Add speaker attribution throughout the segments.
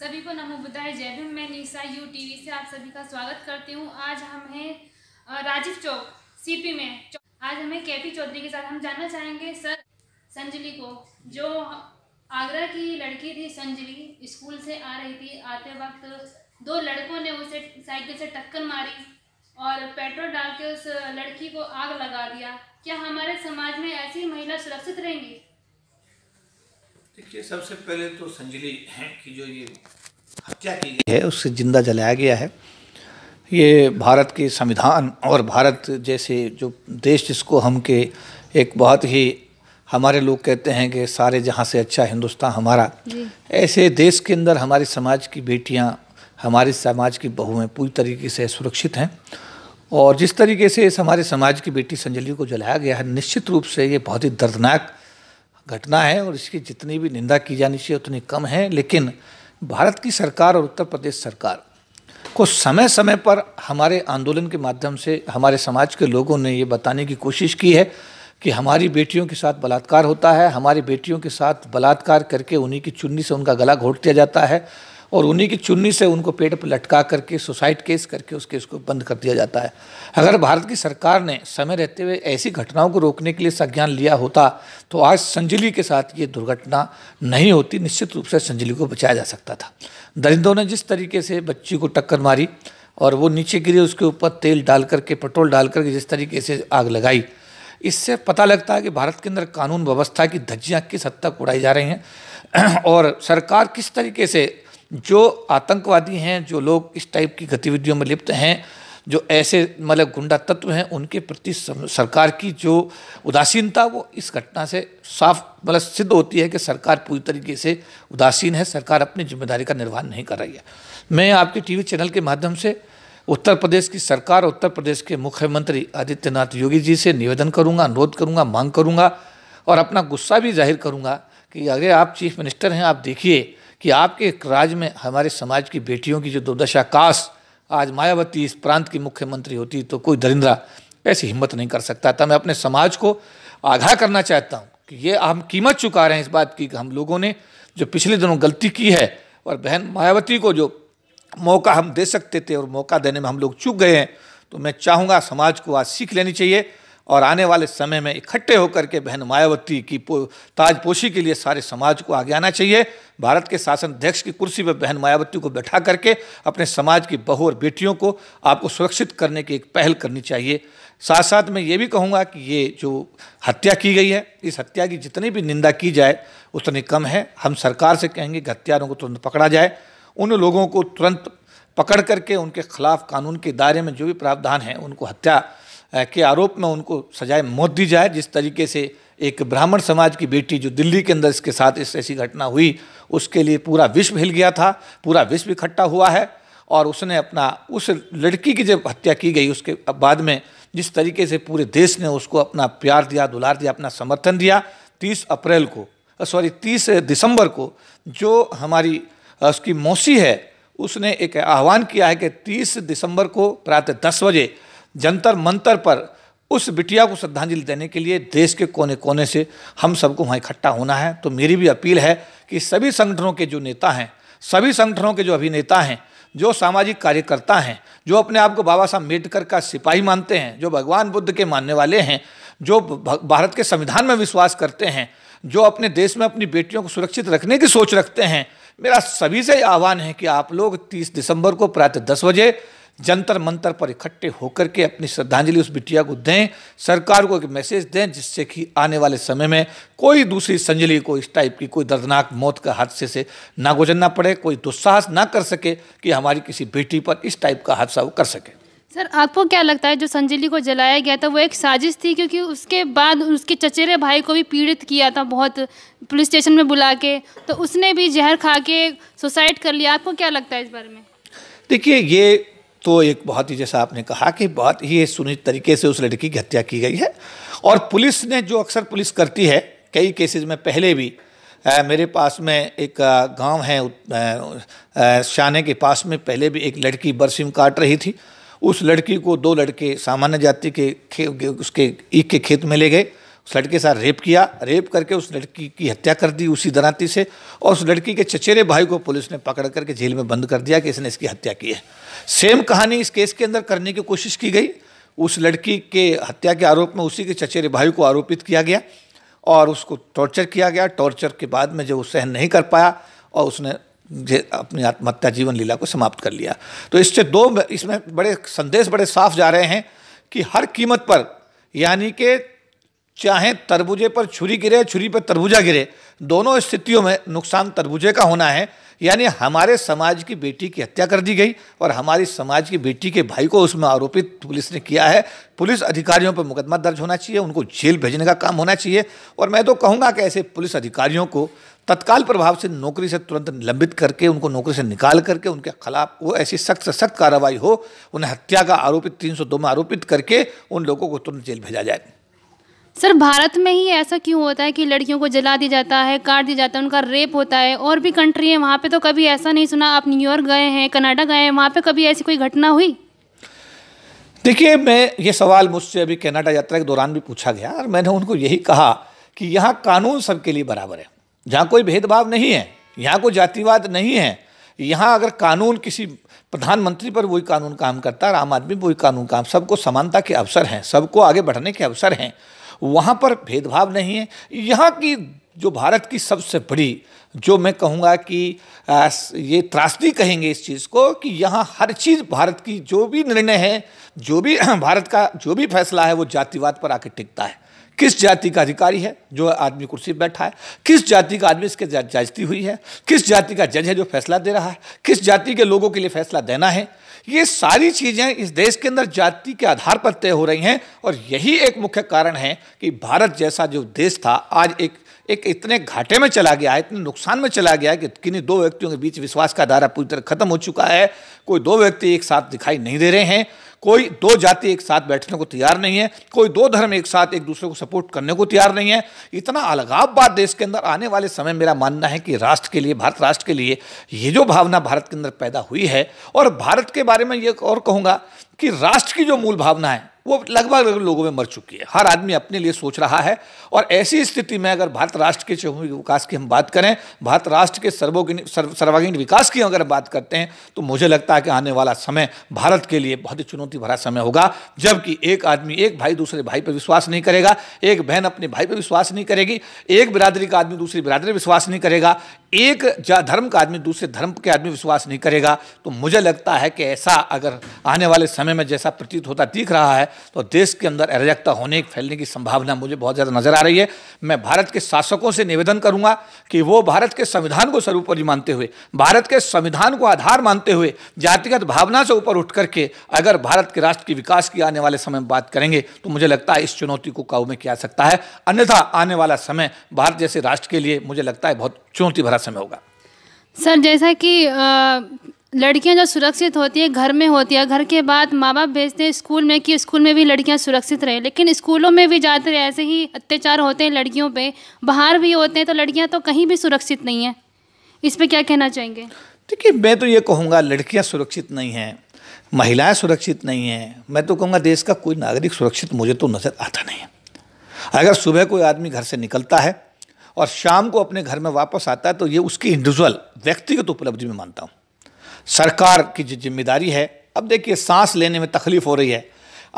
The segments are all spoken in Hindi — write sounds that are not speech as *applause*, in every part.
Speaker 1: सभी को नमो बुद्धाय जय भीम मैं निशा यू टी से आप सभी का स्वागत करती हूँ आज हम हैं राजीव चौक सीपी में आज हमें केपी चौधरी के साथ हम जानना चाहेंगे सर संजली को जो आगरा की लड़की थी संजली स्कूल से आ रही थी आते वक्त दो लड़कों ने उसे साइकिल से टक्कर मारी और पेट्रोल डाल के उस लड़की को आग लगा दिया क्या हमारे समाज में ऐसी महिला सुरक्षित रहेंगी
Speaker 2: देखिए सबसे पहले तो संजली कि जो ये हत्या की गई है उससे जिंदा जलाया गया है ये भारत के संविधान और भारत जैसे जो देश जिसको हम के एक बहुत ही हमारे लोग कहते हैं कि सारे जहाँ से अच्छा हिंदुस्तान हमारा ऐसे देश के अंदर हमारे समाज की बेटियाँ हमारे समाज की बहुएँ पूरी तरीके से सुरक्षित हैं और जिस तरीके से इस हमारे समाज की बेटी संजली को जलाया गया है निश्चित रूप से ये बहुत ही दर्दनाक घटना है और इसकी जितनी भी निंदा की जानी चाहिए उतनी कम है लेकिन भारत की सरकार और उत्तर प्रदेश सरकार को समय समय पर हमारे आंदोलन के माध्यम से हमारे समाज के लोगों ने ये बताने की कोशिश की है कि हमारी बेटियों के साथ बलात्कार होता है हमारी बेटियों के साथ बलात्कार करके उन्हीं की चुन्नी से उनका गला घोट दिया जाता है और उन्हीं की चुन्नी से उनको पेट पर लटका करके सुसाइड केस करके उसके उसको बंद कर दिया जाता है अगर भारत की सरकार ने समय रहते हुए ऐसी घटनाओं को रोकने के लिए संज्ञान लिया होता तो आज संजली के साथ ये दुर्घटना नहीं होती निश्चित रूप से संजली को बचाया जा सकता था दरिंदों ने जिस तरीके से बच्ची को टक्कर मारी और वो नीचे गिरी उसके ऊपर तेल डाल करके पेट्रोल डाल करके जिस तरीके से आग लगाई इससे पता लगता है कि भारत के अंदर कानून व्यवस्था की धज्जियाँ किस हद तक उड़ाई जा रही हैं *clears throat* और सरकार किस तरीके से जो आतंकवादी हैं जो लोग इस टाइप की गतिविधियों में लिप्त हैं जो ऐसे मतलब गुंडा तत्व हैं उनके प्रति सरकार की जो उदासीनता वो इस घटना से साफ मतलब सिद्ध होती है कि सरकार पूरी तरीके से उदासीन है सरकार अपनी जिम्मेदारी का निर्वहन नहीं कर रही है मैं आपके टीवी चैनल के माध्यम से उत्तर प्रदेश की सरकार उत्तर प्रदेश के मुख्यमंत्री आदित्यनाथ योगी जी से निवेदन करूँगा अनुरोध करूँगा मांग करूँगा और अपना गुस्सा भी जाहिर करूँगा कि अगर आप चीफ मिनिस्टर हैं आप देखिए कि आपके राज्य में हमारे समाज की बेटियों की जो दुर्दशा काश आज मायावती इस प्रांत की मुख्यमंत्री होती तो कोई दरिंद्रा ऐसी हिम्मत नहीं कर सकता था मैं अपने समाज को आगाह करना चाहता हूँ कि ये हम कीमत चुका रहे हैं इस बात की कि हम लोगों ने जो पिछले दिनों गलती की है और बहन मायावती को जो मौका हम दे सकते थे और मौका देने में हम लोग चुक गए हैं तो मैं चाहूँगा समाज को आज सीख लेनी चाहिए और आने वाले समय में इकट्ठे होकर के बहन मायावती की ताजपोशी के लिए सारे समाज को आगे आना चाहिए भारत के शासन अध्यक्ष की कुर्सी पर बहन मायावती को बैठा करके अपने समाज की बहू और बेटियों को आपको सुरक्षित करने की एक पहल करनी चाहिए साथ साथ मैं ये भी कहूँगा कि ये जो हत्या की गई है इस हत्या की जितनी भी निंदा की जाए उतनी कम है हम सरकार से कहेंगे कि हत्यारों को तुरंत पकड़ा जाए उन लोगों को तुरंत पकड़ करके उनके खिलाफ कानून के दायरे में जो भी प्रावधान हैं उनको हत्या के आरोप में उनको सजाए मौत दी जाए जिस तरीके से एक ब्राह्मण समाज की बेटी जो दिल्ली के अंदर इसके साथ इस ऐसी घटना हुई उसके लिए पूरा विश्व हिल गया था पूरा विश्व इकट्ठा हुआ है और उसने अपना उस लड़की की जब हत्या की गई उसके बाद में जिस तरीके से पूरे देश ने उसको अपना प्यार दिया दुलार दिया अपना समर्थन दिया तीस अप्रैल को सॉरी तीस दिसंबर को जो हमारी उसकी मौसी है उसने एक आह्वान किया है कि तीस दिसंबर को प्रातः दस बजे जंतर मंतर पर उस बिटिया को श्रद्धांजलि देने के लिए देश के कोने कोने से हम सबको वहाँ इकट्ठा होना है तो मेरी भी अपील है कि सभी संगठनों के जो नेता हैं सभी संगठनों के जो अभिनेता हैं जो सामाजिक कार्यकर्ता हैं जो अपने आप को बाबा साहब अम्बेडकर का सिपाही मानते हैं जो भगवान बुद्ध के मानने वाले हैं जो भारत के संविधान में विश्वास करते हैं जो अपने देश में अपनी बेटियों को सुरक्षित रखने की सोच रखते हैं मेरा सभी से आह्वान है कि आप लोग 30 दिसंबर को प्रातः दस बजे जंतर मंतर पर इकट्ठे होकर के अपनी श्रद्धांजलि उस बिटिया को दें सरकार को एक मैसेज दें जिससे कि आने वाले समय में कोई दूसरी संजली को इस टाइप की कोई दर्दनाक मौत का हादसे से ना गुजरना पड़े कोई दुस्साहस ना कर सके कि हमारी किसी बेटी पर इस टाइप का हादसा वो कर सके
Speaker 1: सर आपको क्या लगता है जो संजली को जलाया गया था वो एक साजिश थी क्योंकि उसके बाद उसके चचेरे भाई को भी पीड़ित किया था बहुत पुलिस स्टेशन में बुला के तो उसने भी जहर खा के सुसाइड कर लिया आपको क्या लगता है इस बारे में
Speaker 2: देखिए ये तो एक बहुत ही जैसा आपने कहा कि बहुत ही सुनिश्चित तरीके से उस लड़की की हत्या की गई है और पुलिस ने जो अक्सर पुलिस करती है कई केसेस में पहले भी आ, मेरे पास में एक गांव है शाने के पास में पहले भी एक लड़की बरसीम काट रही थी उस लड़की को दो लड़के सामान्य जाति के उसके ईख के खेत में ले गए उस लड़के के साथ रेप किया रेप करके उस लड़की की हत्या कर दी उसी दराती से और उस लड़की के चचेरे भाई को पुलिस ने पकड़ करके जेल में बंद कर दिया कि इसने इसकी हत्या की है सेम कहानी इस केस के अंदर करने की कोशिश की गई उस लड़की के हत्या के आरोप में उसी के चचेरे भाई को आरोपित किया गया और उसको टॉर्चर किया गया टॉर्चर के बाद में जब वो सहन नहीं कर पाया और उसने अपनी आत्महत्या जीवन लीला को समाप्त कर लिया तो इससे दो इसमें बड़े संदेश बड़े साफ जा रहे हैं कि हर कीमत पर यानी कि चाहे तरबूजे पर छुरी गिरे छुरी पर तरबूजा गिरे दोनों स्थितियों में नुकसान तरबूजे का होना है यानी हमारे समाज की बेटी की हत्या कर दी गई और हमारी समाज की बेटी के भाई को उसमें आरोपित पुलिस ने किया है पुलिस अधिकारियों पर मुकदमा दर्ज होना चाहिए उनको जेल भेजने का काम होना चाहिए और मैं तो कहूँगा कि ऐसे पुलिस अधिकारियों को तत्काल प्रभाव से नौकरी से तुरंत निलंबित करके उनको नौकरी से निकाल करके उनके खिलाफ वो ऐसी सख्त से सख्त कार्रवाई हो उन्हें हत्या का आरोपित 302 में आरोपित करके उन लोगों को तुरंत जेल भेजा जाए
Speaker 1: सर भारत में ही ऐसा क्यों होता है कि लड़कियों को जला दिया जाता है काट दिया जाता है उनका रेप होता है और भी कंट्री है वहाँ पे तो कभी ऐसा नहीं सुना आप न्यूयॉर्क गए हैं कनाडा गए हैं वहाँ पे कभी ऐसी कोई घटना हुई
Speaker 2: देखिए मैं ये सवाल मुझसे अभी कनाडा यात्रा के दौरान भी पूछा गया और मैंने उनको यही कहा कि यहाँ कानून सबके लिए बराबर है जहाँ कोई भेदभाव नहीं है यहाँ कोई जातिवाद नहीं है यहाँ अगर कानून किसी प्रधानमंत्री पर वही कानून काम करता है आम आदमी पर वही कानून काम सबको समानता के अवसर हैं सबको आगे बढ़ने के अवसर हैं वहाँ पर भेदभाव नहीं है यहाँ की जो भारत की सबसे बड़ी जो मैं कहूँगा कि ये त्रासदी कहेंगे इस चीज़ को कि यहाँ हर चीज़ भारत की जो भी निर्णय है जो भी *clears throat* भारत का जो भी फैसला है वो जातिवाद पर आकर टिकता है किस जाति का अधिकारी है जो आदमी कुर्सी पर बैठा है किस जाति का आदमी इसके जाजती हुई है किस जाति का जज है जो फैसला दे रहा है किस जाति के लोगों के लिए फैसला देना है ये सारी चीज़ें इस देश के अंदर जाति के आधार पर तय हो रही हैं और यही एक मुख्य कारण है कि भारत जैसा जो देश था आज एक एक इतने घाटे में चला गया है इतने नुकसान में चला गया है कि किन्हीं दो व्यक्तियों के बीच विश्वास का दायरा पूरी तरह खत्म हो चुका है कोई दो व्यक्ति एक साथ दिखाई नहीं दे रहे हैं कोई दो जाति एक साथ बैठने को तैयार नहीं है कोई दो धर्म एक साथ एक दूसरे को सपोर्ट करने को तैयार नहीं है इतना अलगाव बात देश के अंदर आने वाले समय मेरा मानना है कि राष्ट्र के लिए भारत राष्ट्र के लिए ये जो भावना भारत के अंदर पैदा हुई है और भारत के बारे में ये और कहूँगा कि राष्ट्र की जो मूल भावना है वो लगभग लोगों में मर चुकी है हर आदमी अपने लिए सोच रहा है और ऐसी स्थिति में अगर भारत राष्ट्र के चहुमुखी विकास की हम बात करें भारत राष्ट्र के सर्वोगी सर्वांगीण विकास की अगर बात करते हैं तो मुझे लगता है कि आने वाला समय भारत के लिए बहुत ही चुनौती भरा समय होगा जबकि एक आदमी एक भाई दूसरे भाई पर विश्वास नहीं करेगा एक बहन अपने भाई पर विश्वास नहीं करेगी एक बिरादरी का आदमी दूसरी बिरादरी विश्वास नहीं करेगा एक धर्म का आदमी दूसरे धर्म के आदमी विश्वास नहीं करेगा तो मुझे लगता है कि ऐसा अगर आने वाले समय समय में जैसा प्रतीत होता दिख रहा है तो देश के अंदर अराजकता होने फैलने की संभावना मुझे बहुत ज़्यादा नज़र आ रही है मैं भारत के शासकों से निवेदन करूंगा कि वो भारत के संविधान को सर्वोपरि मानते हुए भारत के संविधान को आधार मानते हुए जातिगत भावना से ऊपर उठ करके अगर भारत के राष्ट्र के विकास की आने वाले समय में बात करेंगे तो मुझे लगता है इस चुनौती को काबू में किया सकता है अन्यथा आने वाला समय भारत जैसे राष्ट्र के लिए मुझे लगता है बहुत चुनौती भरा समय होगा
Speaker 1: सर जैसा कि लड़कियां जो सुरक्षित होती है घर में होती है घर के बाद माँ बाप भेजते हैं स्कूल में कि स्कूल में भी लड़कियां सुरक्षित रहें लेकिन स्कूलों में भी जाते ऐसे ही अत्याचार होते हैं लड़कियों पे बाहर भी होते हैं तो लड़कियां तो कहीं भी सुरक्षित नहीं हैं इस पर क्या कहना चाहेंगे
Speaker 2: देखिए मैं तो ये कहूँगा लड़कियाँ सुरक्षित नहीं हैं महिलाएँ सुरक्षित नहीं हैं मैं तो कहूँगा देश का कोई नागरिक सुरक्षित मुझे तो नज़र आता नहीं है अगर सुबह कोई आदमी घर से निकलता है और शाम को अपने घर में वापस आता है तो ये उसकी इंडिविजुअल व्यक्तिगत उपलब्धि में मानता हूँ सरकार की जो जिम्मेदारी है अब देखिए सांस लेने में तकलीफ हो रही है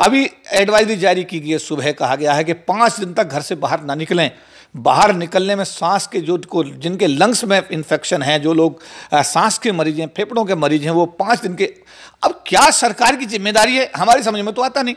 Speaker 2: अभी एडवाइजरी जारी की गई है सुबह कहा गया है कि पाँच दिन तक घर से बाहर ना निकलें बाहर निकलने में सांस के जो को जिनके लंग्स में इन्फेक्शन है जो लोग सांस के मरीज हैं फेफड़ों के मरीज हैं वो पाँच दिन के अब क्या सरकार की जिम्मेदारी है हमारी समझ में तो आता नहीं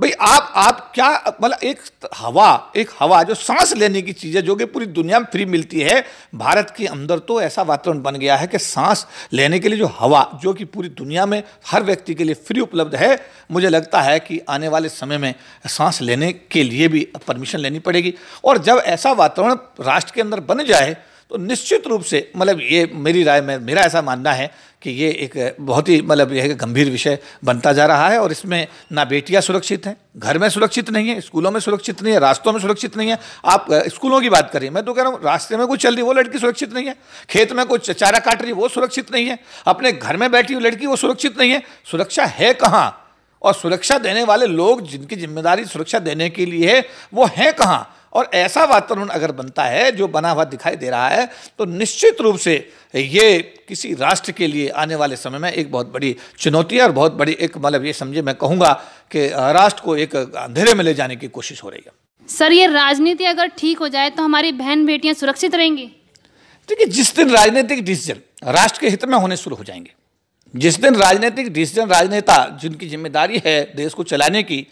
Speaker 2: भाई आप आप क्या मतलब एक हवा एक हवा जो सांस लेने की चीज़ है जो कि पूरी दुनिया में फ्री मिलती है भारत के अंदर तो ऐसा वातावरण बन गया है कि सांस लेने के लिए जो हवा जो कि पूरी दुनिया में हर व्यक्ति के लिए फ्री उपलब्ध है मुझे लगता है कि आने वाले समय में सांस लेने के लिए भी परमिशन लेनी पड़ेगी और जब ऐसा वातावरण राष्ट्र के अंदर बन जाए तो निश्चित रूप से मतलब ये मेरी राय में मेरा ऐसा मानना है कि ये एक बहुत ही मतलब यह गंभीर विषय बनता जा रहा है और इसमें ना बेटियां सुरक्षित हैं घर में सुरक्षित नहीं है स्कूलों में सुरक्षित नहीं है रास्तों में सुरक्षित नहीं है आप स्कूलों की बात करिए मैं तो कह रहा हूँ रास्ते में कुछ चल रही वो लड़की सुरक्षित नहीं है खेत में कुछ चारा काट रही वो सुरक्षित नहीं है अपने घर में बैठी हुई लड़की वो सुरक्षित नहीं है सुरक्षा है कहाँ और सुरक्षा देने वाले लोग जिनकी जिम्मेदारी सुरक्षा देने के लिए है वो हैं कहाँ और ऐसा वातावरण अगर बनता है जो बना हुआ दिखाई दे रहा है तो निश्चित रूप से ये किसी राष्ट्र के लिए आने वाले समय में एक बहुत बड़ी चुनौती है और बहुत बड़ी एक मतलब ये समझे मैं कहूँगा कि राष्ट्र को एक अंधेरे में ले जाने की कोशिश हो रही है
Speaker 1: सर ये राजनीति अगर ठीक हो जाए तो हमारी बहन बेटियाँ सुरक्षित रहेंगी
Speaker 2: देखिए जिस दिन राजनीतिक डिसीजन राष्ट्र के हित में होने शुरू हो जाएंगे जिस दिन राजनीतिक डिसीजन राजनेता जिनकी जिम्मेदारी है देश को चलाने की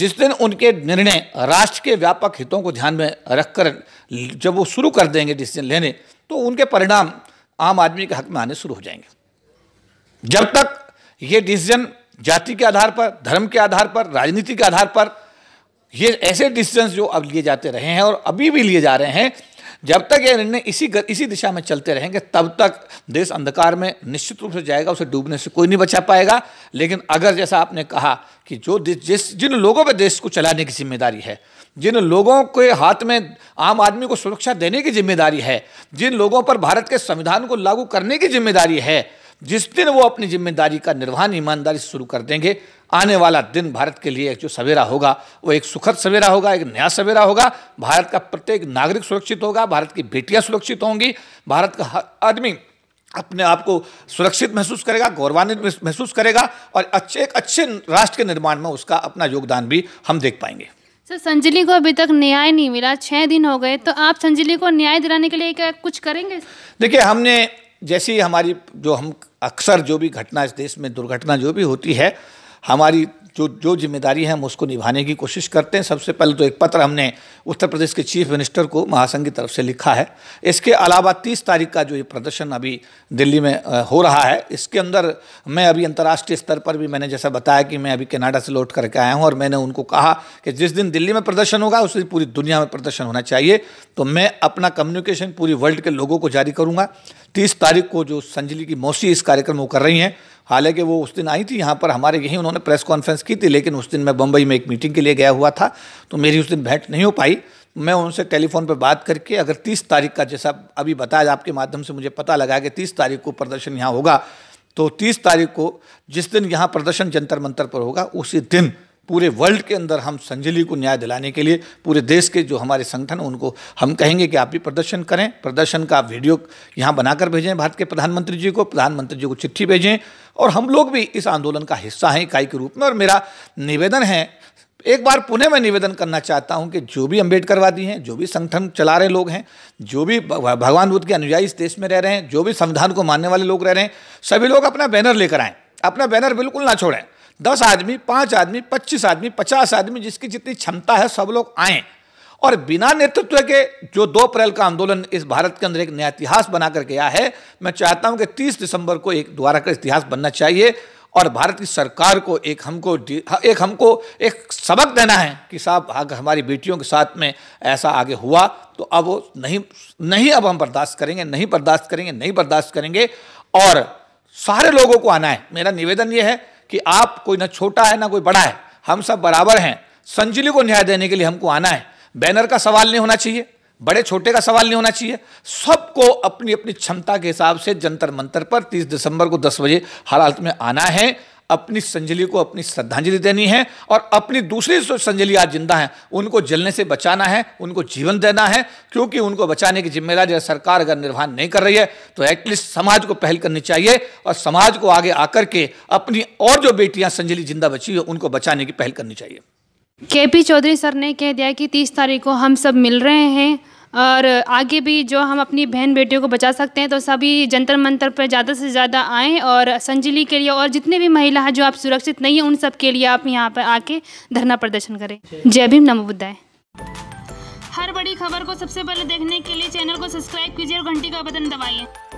Speaker 2: जिस दिन उनके निर्णय राष्ट्र के व्यापक हितों को ध्यान में रखकर जब वो शुरू कर देंगे डिसीजन लेने तो उनके परिणाम आम आदमी के हक में आने शुरू हो जाएंगे जब तक ये डिसीजन जाति के आधार पर धर्म के आधार पर राजनीति के आधार पर ये ऐसे डिसीजन जो अब लिए जाते रहे हैं और अभी भी लिए जा रहे हैं जब तक ये निर्णय इसी गर, इसी दिशा में चलते रहेंगे तब तक देश अंधकार में निश्चित रूप से जाएगा उसे डूबने से कोई नहीं बचा पाएगा लेकिन अगर जैसा आपने कहा कि जो जिस जिन लोगों पर देश को चलाने की जिम्मेदारी है जिन लोगों के हाथ में आम आदमी को सुरक्षा देने की जिम्मेदारी है जिन लोगों पर भारत के संविधान को लागू करने की जिम्मेदारी है जिस दिन वो अपनी जिम्मेदारी का निर्वहन ईमानदारी से शुरू कर देंगे आने वाला दिन भारत के लिए एक जो सवेरा होगा वो एक सुखद सवेरा होगा एक नया सवेरा होगा भारत का प्रत्येक नागरिक सुरक्षित होगा भारत की बेटियां सुरक्षित होंगी भारत का हर आदमी अपने आप को सुरक्षित महसूस करेगा गौरवान्वित महसूस करेगा और अच्छे एक अच्छे राष्ट्र के निर्माण में उसका अपना योगदान भी हम देख पाएंगे
Speaker 1: सर संजली को अभी तक न्याय नहीं मिला छः दिन हो गए तो आप संजली को न्याय दिलाने के लिए क्या कुछ करेंगे
Speaker 2: देखिए हमने जैसी हमारी जो हम अक्सर जो भी घटना इस देश में दुर्घटना जो भी होती है हमारी जो जो जिम्मेदारी है हम उसको निभाने की कोशिश करते हैं सबसे पहले तो एक पत्र हमने उत्तर प्रदेश के चीफ मिनिस्टर को महासंघ की तरफ से लिखा है इसके अलावा 30 तारीख का जो ये प्रदर्शन अभी दिल्ली में हो रहा है इसके अंदर मैं अभी अंतर्राष्ट्रीय स्तर पर भी मैंने जैसा बताया कि मैं अभी कनाडा से लौट करके आया हूँ और मैंने उनको कहा कि जिस दिन दिल्ली में प्रदर्शन होगा उस दिन पूरी दुनिया में प्रदर्शन होना चाहिए तो मैं अपना कम्युनिकेशन पूरी वर्ल्ड के लोगों को जारी करूँगा तीस तारीख को जो संजली की मौसी इस कार्यक्रम को कर रही हैं हालांकि वो उस दिन आई थी यहाँ पर हमारे यहीं उन्होंने प्रेस कॉन्फ्रेंस की थी लेकिन उस दिन मैं बम्बई में एक मीटिंग के लिए गया हुआ था तो मेरी उस दिन भेंट नहीं हो पाई मैं उनसे टेलीफोन पर बात करके अगर तीस तारीख का जैसा अभी बताया आपके माध्यम से मुझे पता लगा कि तीस तारीख को प्रदर्शन यहाँ होगा तो तीस तारीख को जिस दिन यहाँ प्रदर्शन जंतर मंतर पर होगा उसी दिन पूरे वर्ल्ड के अंदर हम संजली को न्याय दिलाने के लिए पूरे देश के जो हमारे संगठन उनको हम कहेंगे कि आप भी प्रदर्शन करें प्रदर्शन का वीडियो यहाँ बनाकर भेजें भारत के प्रधानमंत्री जी को प्रधानमंत्री जी को चिट्ठी भेजें और हम लोग भी इस आंदोलन का हिस्सा हैं इकाई के रूप में और मेरा निवेदन है एक बार पुणे मैं निवेदन करना चाहता हूं कि जो भी अंबेडकरवादी हैं जो भी संगठन चला रहे लोग हैं जो भी भगवान बुद्ध के अनुयायी इस देश में रह रहे हैं जो भी संविधान को मानने वाले लोग रह रहे हैं सभी लोग अपना बैनर लेकर आएँ अपना बैनर बिल्कुल ना छोड़ें दस आदमी पाँच आदमी पच्चीस आदमी पचास आदमी जिसकी जितनी क्षमता है सब लोग आए और बिना नेतृत्व के जो दो अप्रैल का आंदोलन इस भारत के अंदर एक नया इतिहास बना गया है मैं चाहता हूं कि 30 दिसंबर को एक द्वारा का इतिहास बनना चाहिए और भारत की सरकार को एक हमको एक हमको एक सबक देना है कि साहब अगर हमारी बेटियों के साथ में ऐसा आगे हुआ तो अब वो नहीं नहीं अब हम बर्दाश्त करेंगे नहीं बर्दाश्त करेंगे नहीं बर्दाश्त करेंगे और सारे लोगों को आना है मेरा निवेदन ये है कि आप कोई ना छोटा है ना कोई बड़ा है हम सब बराबर हैं संजली को न्याय देने के लिए हमको आना है बैनर का सवाल नहीं होना चाहिए बड़े छोटे का सवाल नहीं होना चाहिए सबको अपनी अपनी क्षमता के हिसाब से जंतर मंतर पर 30 दिसंबर को 10 बजे हर हालत में आना है अपनी संजलि को अपनी श्रद्धांजलि देनी है और अपनी दूसरी संजलि आज जिंदा है उनको जलने से बचाना है उनको जीवन देना है क्योंकि उनको बचाने की जिम्मेदारी सरकार अगर निर्वहन नहीं कर रही है तो एटलीस्ट समाज को पहल करनी चाहिए और समाज को आगे आकर के अपनी और जो बेटियां संजलि जिंदा बची है उनको बचाने की पहल करनी चाहिए
Speaker 1: के पी चौधरी सर ने कह दिया कि तीस तारीख को हम सब मिल रहे हैं और आगे भी जो हम अपनी बहन बेटियों को बचा सकते हैं तो सभी जंतर मंतर पर ज़्यादा से ज़्यादा आएँ और संजली के लिए और जितने भी महिला हैं जो आप सुरक्षित नहीं हैं उन सब के लिए आप यहाँ पर आके धरना प्रदर्शन करें जय भीम नमो बुद्धाय हर बड़ी खबर को सबसे पहले देखने के लिए चैनल को सब्सक्राइब कीजिए और घंटी का बटन दबाइए